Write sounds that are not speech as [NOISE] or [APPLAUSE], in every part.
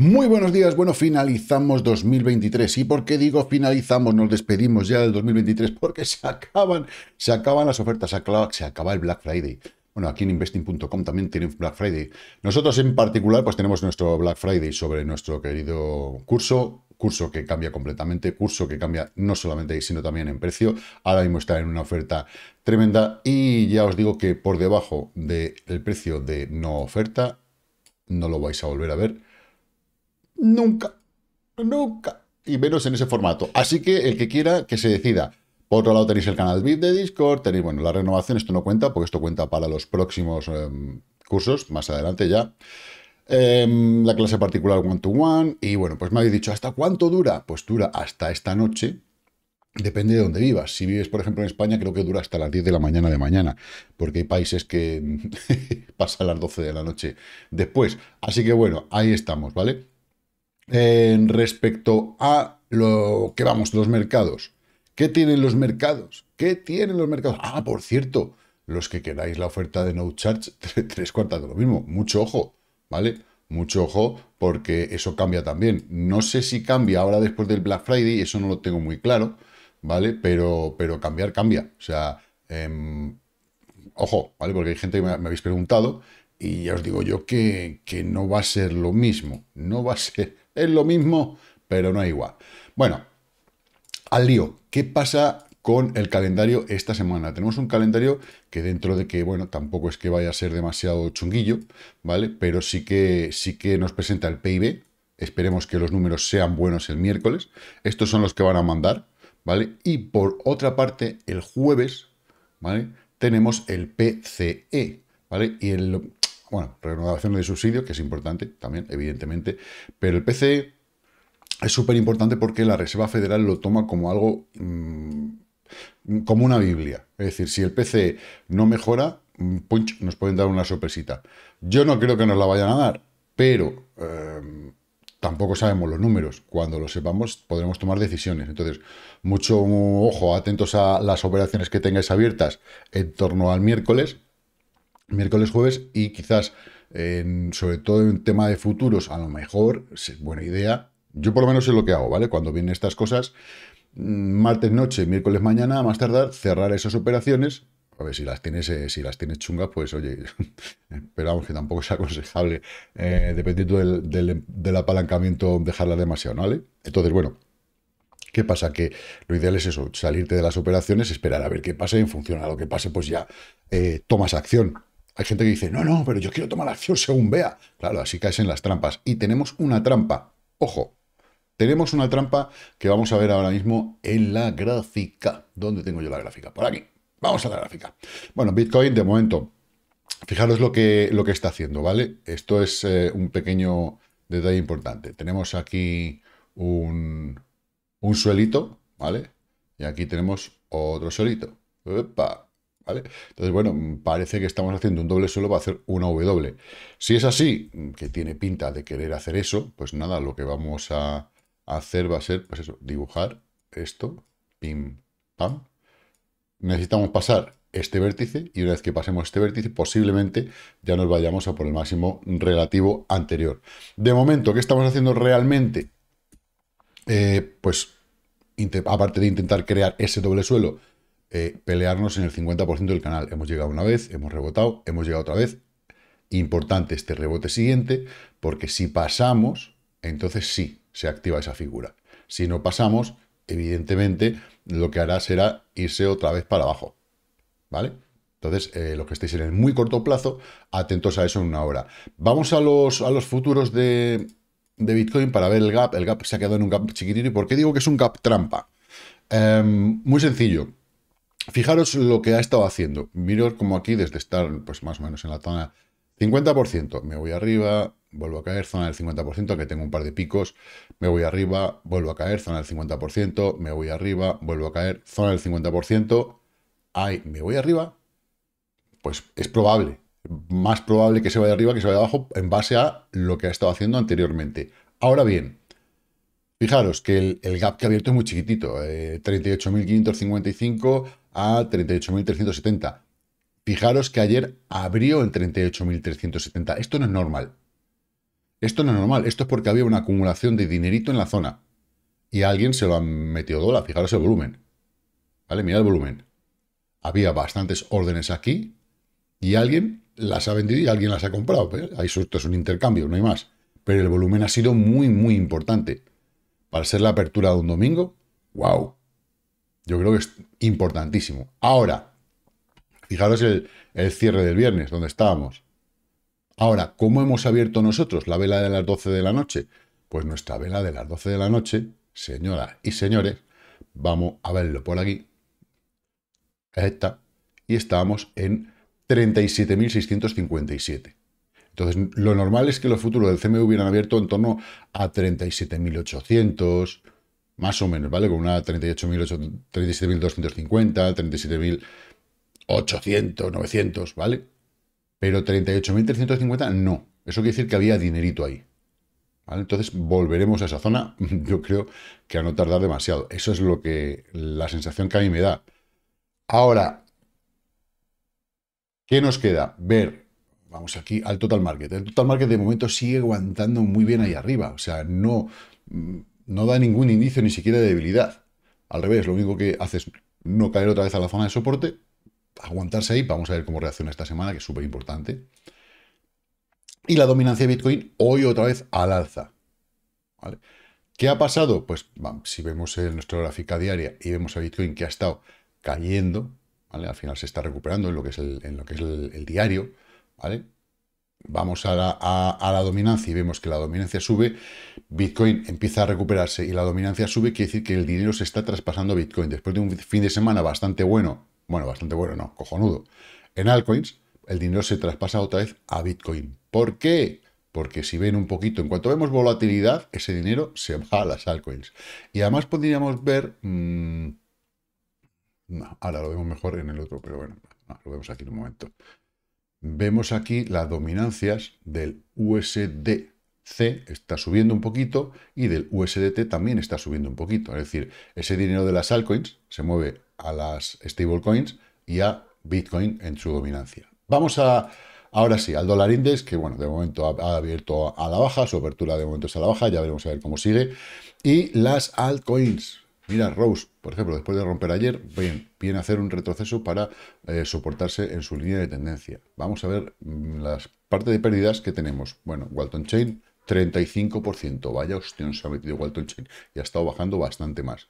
Muy buenos días, bueno, finalizamos 2023. ¿Y por qué digo finalizamos? Nos despedimos ya del 2023 porque se acaban, se acaban las ofertas, se acaba, se acaba el Black Friday. Bueno, aquí en investing.com también tienen Black Friday. Nosotros en particular pues tenemos nuestro Black Friday sobre nuestro querido curso, curso que cambia completamente, curso que cambia no solamente ahí, sino también en precio. Ahora mismo está en una oferta tremenda y ya os digo que por debajo del de precio de no oferta no lo vais a volver a ver Nunca. Nunca. Y menos en ese formato. Así que el que quiera, que se decida. Por otro lado tenéis el canal VIP de Discord, tenéis, bueno, la renovación, esto no cuenta, porque esto cuenta para los próximos em, cursos, más adelante ya. Em, la clase particular one-to-one, y bueno, pues me habéis dicho, ¿hasta cuánto dura? Pues dura hasta esta noche, Depende de dónde vivas. Si vives, por ejemplo, en España, creo que dura hasta las 10 de la mañana de mañana, porque hay países que [LAUGHS] pasan las 12 de la noche después. Así que bueno, ahí estamos, ¿vale? respecto a lo que vamos, los mercados. ¿Qué tienen los mercados? ¿Qué tienen los mercados? Ah, por cierto, los que queráis la oferta de No Charge, [LAUGHS] tres cuartas de lo mismo. Mucho ojo, ¿vale? Mucho ojo, porque eso cambia también. No sé si cambia ahora después del Black Friday, eso no lo tengo muy claro, ¿vale? Pero, pero cambiar cambia. O sea, em, ojo, ¿vale? Porque hay gente que me, habéis preguntado y ya os digo yo que, que no va a ser lo mismo. No va a ser es lo mismo, pero no es igual. Bueno, al lío. ¿Qué pasa con el calendario esta semana? Tenemos un calendario que dentro de que, bueno, tampoco es que vaya a ser demasiado chunguillo, ¿vale? Pero sí que, sí que nos presenta el PIB. Esperemos que los números sean buenos el miércoles. Estos son los que van a mandar, ¿vale? Y por otra parte, el jueves, ¿vale? Tenemos el PCE, ¿vale? Y el, bueno, renovación de subsidio, que es importante también, evidentemente, pero el PCE es súper importante porque la Reserva Federal lo toma como algo, mm, como una Biblia. Es decir, si el PCE no mejora, mm, nos pueden dar una sorpresita. Yo no creo que nos la vayan a dar, pero eh, tampoco sabemos los números. Cuando lo sepamos, podremos tomar decisiones. Entonces, mucho ojo, atentos a las operaciones que tengáis abiertas en torno al miércoles, miércoles, jueves y quizás, sobre todo en tema de futuros, a lo mejor es buena idea. Yo por lo menos es lo que hago, ¿vale? Cuando vienen estas cosas, mm, martes noche, miércoles mañana, a más tardar, cerrar esas operaciones. A ver, si las tienes, eh, si las tienes chungas, pues oye, esperamos [LAUGHS] que tampoco es aconsejable, eh, dependiendo del, apalancamiento, dejarla demasiado, ¿vale? Entonces, bueno, ¿Qué pasa? Que lo ideal es eso, salirte de las operaciones, esperar a ver qué pasa y en función a lo que pase, pues ya eh, tomas acción. Hay gente que dice, no, no, pero yo quiero tomar la acción según vea. Claro, así caes en las trampas. Y tenemos una trampa. Ojo, tenemos una trampa que vamos a ver ahora mismo en la gráfica. ¿Dónde tengo yo la gráfica? Por aquí. Vamos a la gráfica. Bueno, Bitcoin de momento, fijaros lo que, lo que está haciendo, ¿vale? Esto es eh, un pequeño detalle importante. Tenemos aquí un, un suelito, ¿vale? Y aquí tenemos otro suelito. Entonces, bueno, mm, parece que estamos haciendo un doble suelo para hacer una W. Si es así, mm, que tiene pinta de querer hacer eso, pues nada, lo que vamos a hacer va a ser, pues eso, dibujar esto, pim, pam. Necesitamos pasar este vértice y una vez que pasemos este vértice posiblemente ya nos vayamos a por el máximo relativo anterior. De momento, ¿qué estamos haciendo realmente? Eh, pues aparte de intentar crear ese doble suelo, eh, pelearnos en el 50% del canal. Hemos llegado una vez, hemos rebotado, hemos llegado otra vez. Importante este rebote siguiente, porque si pasamos, entonces sí, se activa esa figura. Si no pasamos, evidentemente, lo que hará será irse otra vez para abajo. ¿Vale? Entonces, eh, los que estéis en el muy corto plazo, atentos a eso en una hora. Vamos a los, a los futuros de, Bitcoin para ver el gap. El gap se ha quedado en un gap chiquitito. ¿Y por qué digo que es un gap trampa? Em, muy sencillo. Fijaros lo que ha estado haciendo. Miro como aquí, desde estar pues más o menos en la zona 50%, me voy arriba, vuelvo a caer, zona del 50%, que tengo un par de picos, me voy arriba, vuelvo a caer, zona del 50%, me voy arriba, vuelvo a caer, zona del 50%, ay, me voy arriba, pues es probable, más probable que se vaya arriba que se vaya abajo en base a lo que ha estado haciendo anteriormente. Ahora bien, fijaros que el, gap que ha abierto es muy chiquitito, 38.555 eh, a 38.370. Fijaros que ayer abrió en 38.370. Esto no es normal. Esto no es normal. Esto es porque había una acumulación de dinerito en la zona. Y alguien se lo ha metido dólar. Fijaros el volumen. ¿Vale? Mira el volumen. Había bastantes órdenes aquí. Y alguien las ha vendido y alguien las ha comprado. esto ¿eh? es un intercambio, no hay más. Pero el volumen ha sido muy, muy importante. Para ser la apertura de un domingo, guau yo creo que es importantísimo. Ahora, fijaros el, el cierre del viernes, donde estábamos. Ahora, ¿cómo hemos abierto nosotros la vela de las 12 de la noche? Pues nuestra vela de las 12 de la noche, señoras y señores, vamos a verlo por aquí. esta. Y estábamos en 37.657. Entonces, lo normal es que los futuros del CME hubieran abierto en torno a 37.800, más o menos, ¿vale? Con una 37.250, 37.800, 900, ¿vale? Pero 38.350 no. Eso quiere decir que había dinerito ahí. ¿vale? Entonces volveremos a esa zona, [LAUGHS] yo creo que a no tardar demasiado. Eso es lo que la sensación que a mí me da. Ahora, ¿qué nos queda? Ver, vamos aquí al total market. El total market de momento sigue aguantando muy bien ahí arriba. O sea, no mm, no da ningún indicio ni siquiera de debilidad. Al revés, lo único que hace es no caer otra vez a la zona de soporte, aguantarse ahí, vamos a ver cómo reacciona esta semana, que es súper importante. Y la dominancia de Bitcoin hoy otra vez al alza. ¿Qué ha pasado? Pues si vemos en eh, nuestra gráfica diaria y vemos a Bitcoin que ha estado cayendo, al final se está recuperando en lo que es en lo que es el diario, ¿vale? vamos a la, dominancia y vemos que la dominancia sube, Bitcoin empieza a recuperarse y la dominancia sube, quiere decir que el dinero se está traspasando a Bitcoin. Después de un fin de semana bastante bueno, bueno, bastante bueno, no, cojonudo, en altcoins, el dinero se traspasa otra vez a Bitcoin. ¿Por qué? Porque si ven un poquito, en cuanto vemos volatilidad, ese dinero se va a las altcoins. Y además podríamos ver... Mm, ahora lo vemos mejor en el otro, pero bueno, lo vemos aquí en un momento vemos aquí las dominancias del USDC, está subiendo un poquito y del USDT también está subiendo un poquito. Es decir, ese dinero de las altcoins se mueve a las stablecoins y a Bitcoin en su dominancia. Vamos a, ahora sí, al dólar index, que bueno, de momento ha, abierto a la baja, su apertura de momento es a la baja, ya veremos a ver cómo sigue. Y las altcoins, Mira, Rose, por ejemplo, después de romper ayer, bien, viene a hacer un retroceso para eh, soportarse en su línea de tendencia. Vamos a ver mm, las partes de pérdidas que tenemos. Bueno, Walton Chain, 35%. Vaya hostia, se ha metido Walton Chain y ha estado bajando bastante más.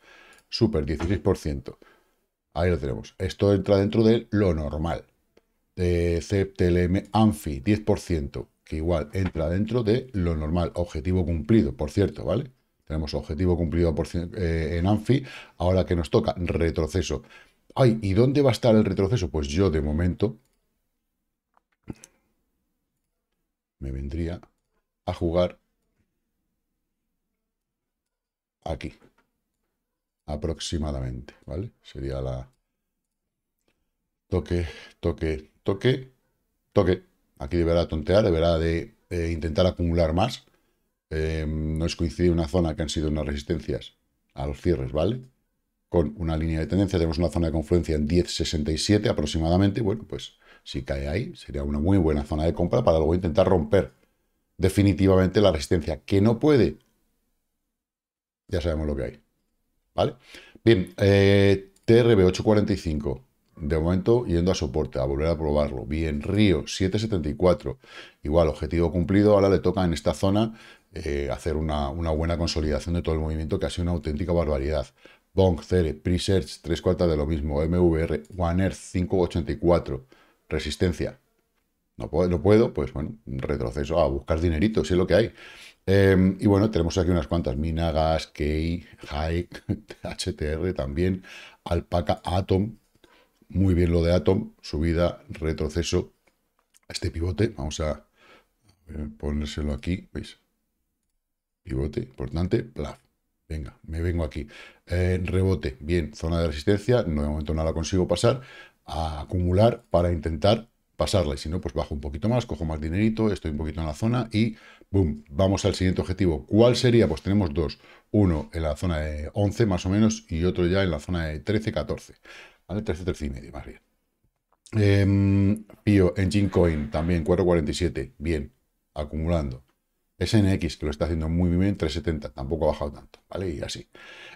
Super, 16%. Ahí lo tenemos. Esto entra dentro de lo normal. Eh, Amphi, Anfi, 10%, que igual entra dentro de lo normal. Objetivo cumplido, por cierto, ¿vale? Tenemos objetivo cumplido eh, en ANFI. Ahora que nos toca retroceso. Ay, ¿y dónde va a estar el retroceso? Pues yo de momento me vendría a jugar aquí. Aproximadamente, ¿vale? Sería la... Toque, toque, toque, toque. Aquí deberá tontear, deberá de eh, intentar acumular más. Em, no es coincidir una zona que han sido unas resistencias a los cierres, ¿vale? Con una línea de tendencia, tenemos una zona de confluencia en 10.67 aproximadamente, bueno, pues si cae ahí, sería una muy buena zona de compra para luego intentar romper definitivamente la resistencia, que no puede. Ya sabemos lo que hay, ¿vale? Bien, eh, TRB 845, de momento yendo a soporte, a volver a probarlo. Bien, Río 774, igual, objetivo cumplido, ahora le toca en esta zona eh, hacer una, buena consolidación de todo el movimiento, que ha sido una auténtica barbaridad. Bonk, Cere, Presearch, tres cuartas de lo mismo, MVR, One Earth 584, resistencia. No puedo, puedo, pues bueno, retroceso a buscar dinerito, si es lo que hay. Em, y bueno, tenemos aquí unas cuantas, Minagas, Key, Hike, [LAUGHS] HTR también, Alpaca, Atom, muy bien lo de Atom, subida, retroceso, este pivote, vamos a eh, ponérselo aquí, ¿veis? bote, importante, plaf. Venga, me vengo aquí. en eh, rebote, bien, zona de resistencia, no de momento no la consigo pasar. A acumular para intentar pasarla. Y si no, pues bajo un poquito más, cojo más dinerito, estoy un poquito en la zona y boom, vamos al siguiente objetivo. ¿Cuál sería? Pues tenemos dos. Uno en la zona de 11 más o menos y otro ya en la zona de 13, 14. ¿Vale? 13, 13 y medio más bien. Eh, em, Pio, Engine Coin, también 4.47, bien, acumulando. SNX, que lo está haciendo muy bien, 370, tampoco ha bajado tanto, ¿vale? Y así.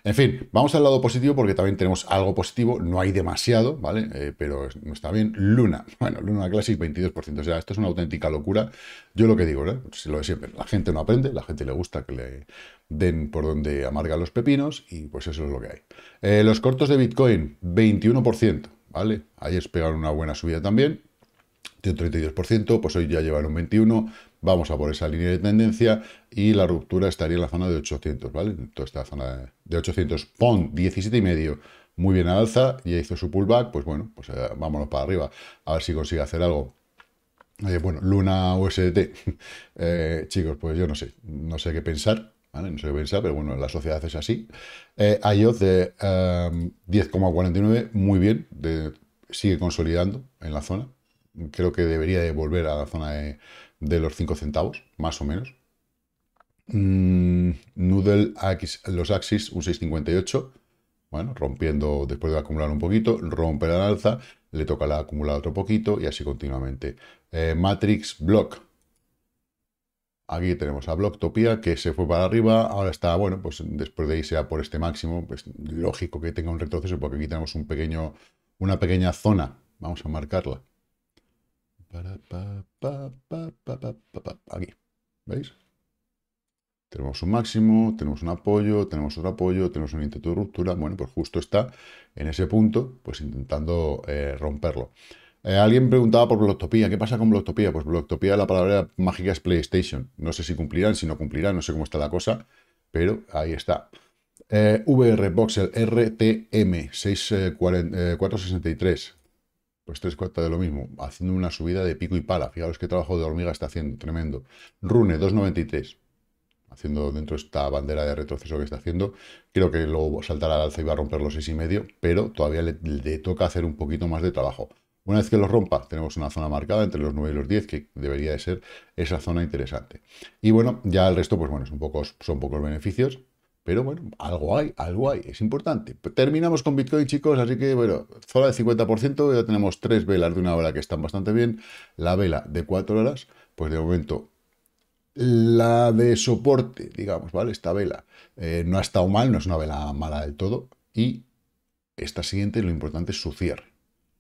En fin, vamos al lado positivo porque también tenemos algo positivo, no hay demasiado, ¿vale? Eh, pero está bien. Luna, [LAUGHS] bueno, Luna Classic 22%, o sea, esto es una auténtica locura. Yo lo que digo, ¿no? lo de siempre, la gente no aprende, la gente le gusta que le den por donde amarga los pepinos y pues eso es lo que hay. Eh, los cortos de Bitcoin, 21%, ¿vale? Ayer pegaron una buena subida también, de un 32%, pues hoy ya llevan un 21%, vamos a por esa línea de tendencia y la ruptura estaría en la zona de 800, ¿vale? Toda esta zona de 800, pon 17 y medio, muy bien al alza, y hizo su pullback, pues bueno, pues eh, vámonos para arriba, a ver si consigue hacer algo. Eh, bueno, Luna USDT, [LAUGHS] eh, chicos, pues yo no sé, no sé qué pensar, No sé qué pensar, pero bueno, la sociedad es así. Eh, de 10,49, em, muy bien, sigue consolidando en la zona. Creo que debería de volver a la zona de de los 5 centavos, más o menos. Mm, Noodle, los Axis, un 658. Bueno, rompiendo después de acumular un poquito, rompe la alza, le toca la acumular otro poquito y así continuamente. Eh, Matrix Block. Aquí tenemos a Blocktopia que se fue para arriba, ahora está, bueno, pues después de irse sea por este máximo, pues lógico que tenga un retroceso porque aquí tenemos un pequeño, una pequeña zona, vamos a marcarla, aquí. ¿Veis? Tenemos un máximo, tenemos un apoyo, tenemos otro apoyo, tenemos un intento de ruptura. Bueno, pues justo está en ese punto, pues intentando eh, romperlo. Eh, alguien preguntaba por Bloctopía: ¿Qué pasa con utopía Pues Bloctopía, la palabra mágica es PlayStation. No sé si cumplirán, si no cumplirán, no sé cómo está la cosa, pero ahí está. VR boxer RTM 6463 pues tres cuartas de lo mismo, haciendo una subida de pico y pala. Fijaros qué trabajo de hormiga está haciendo, tremendo. Rune, 2.93, haciendo dentro esta bandera de retroceso que está haciendo. Creo que luego saltará al alza y va a romper los 6,5, pero todavía le, toca hacer un poquito más de trabajo. Una vez que los rompa, tenemos una zona marcada entre los 9 y los 10, que debería de ser esa zona interesante. Y bueno, ya el resto, pues bueno, son pocos beneficios, pero bueno, algo hay, algo hay, es importante. Terminamos con Bitcoin, chicos, así que bueno, zona del 50%, ya tenemos tres velas de una hora que están bastante bien, la vela de cuatro horas, pues de momento la de soporte, digamos, ¿vale? Esta vela eh, no ha estado mal, no es una vela mala del todo, y esta siguiente lo importante es su cierre.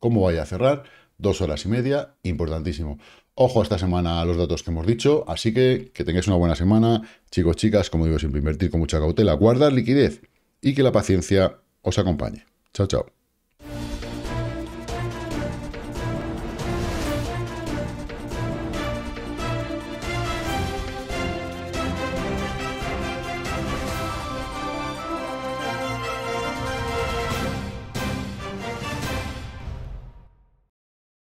¿Cómo vaya a cerrar? Dos horas y media, importantísimo. Ojo esta semana a los datos que hemos dicho, así que que tengáis una buena semana. Chicos, chicas, como digo, siempre invertir con mucha cautela, guardar liquidez y que la paciencia os acompañe. Chao, chao.